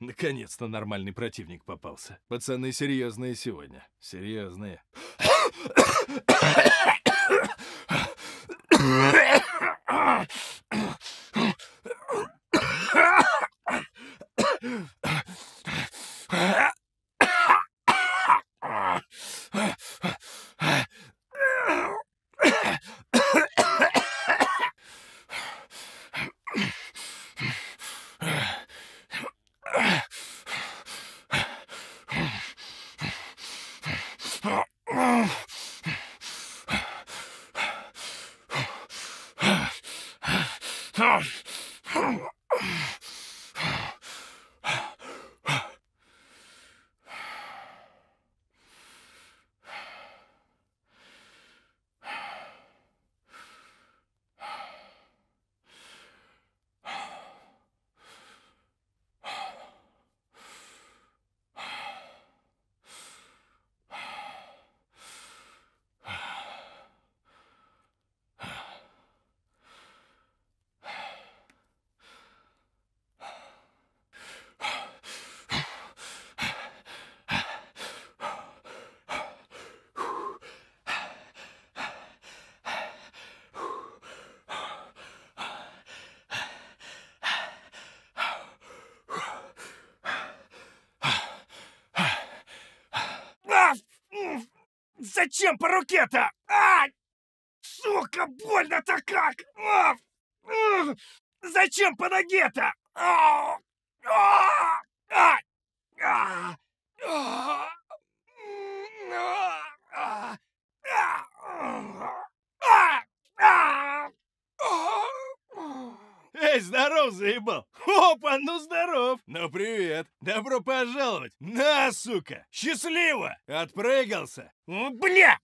Наконец-то нормальный противник попался. Пацаны серьезные сегодня. Серьезные. Oh! Зачем по руке-то? А! Сука, больно-то как! А! Зачем по ноге-то? А! А! А! А! А! Эй, здоров, заебал! Опа, ну здоров! Ну привет! Добро пожаловать! На, сука! Счастливо! Отпрыгался! Бля!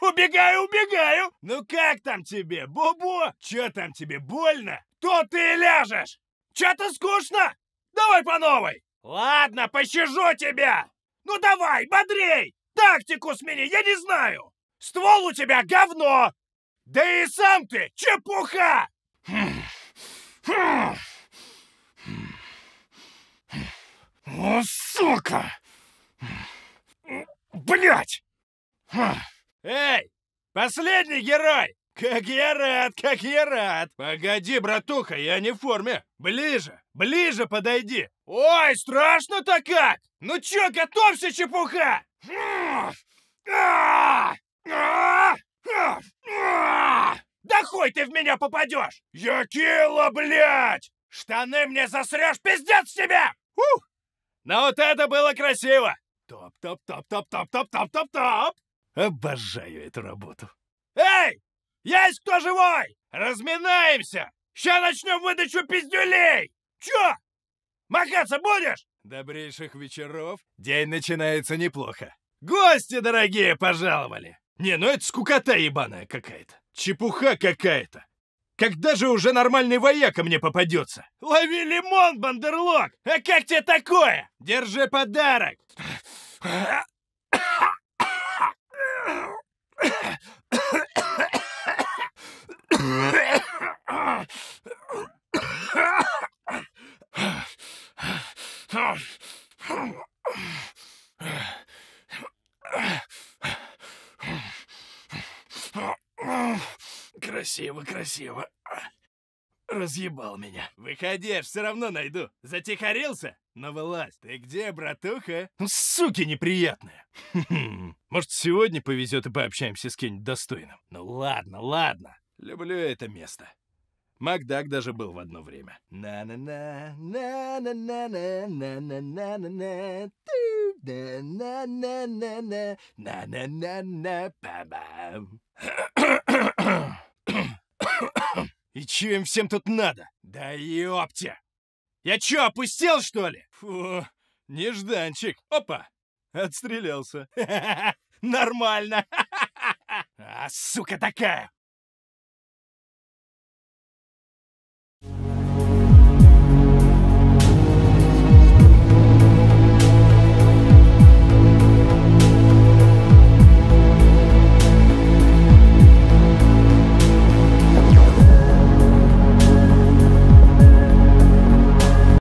Убегаю, убегаю! Ну как там тебе, Бобо? Чё там тебе, больно? То ты и ляжешь! Чё-то скучно? Давай по новой! Ладно, пощажу тебя! Ну давай, бодрей! Тактику смени, я не знаю! Ствол у тебя говно! Да и сам ты чепуха! Хм. Хм. Сука! Блять! Эй, последний герой! Как я рад, как я рад! Погоди, братуха, я не в форме. Ближе, ближе подойди. Ой, страшно-то как! Ну чё, готовься, чепуха! Да хуй ты в меня попадешь! Я кило, блядь! Штаны мне засрешь, пиздец тебе! Ух! Но вот это было красиво! Топ-топ-топ-топ-топ-топ-топ-топ-топ! Обожаю эту работу. Эй! Есть кто живой? Разминаемся! Ща начнем выдачу пиздюлей! Чё? Махаться будешь? Добрейших вечеров. День начинается неплохо. Гости дорогие пожаловали! Не, ну это скукота ебаная какая-то. Чепуха какая-то. Когда же уже нормальный вояка мне попадется? Лови лимон, бандерлог! А как тебе такое? Держи подарок! красиво, красиво. Разъебал меня. Выходишь, все равно найду. Затихарился? Но ну, вылазь. Ты где, братуха? Ну, суки неприятные. Может, сегодня повезет и пообщаемся с кем-нибудь достойным. Ну ладно, ладно. Люблю это место. Макдак даже был в одно время. На-на-на, на-на-на-на-на-на-на-на-на-на, на-на-на-на-на, на-на-на-на, па-бам. И чё им всем тут надо? Да ёпте! Я чё, опустил, что ли? Фу, нежданчик. Опа, отстрелялся. Нормально. А сука такая!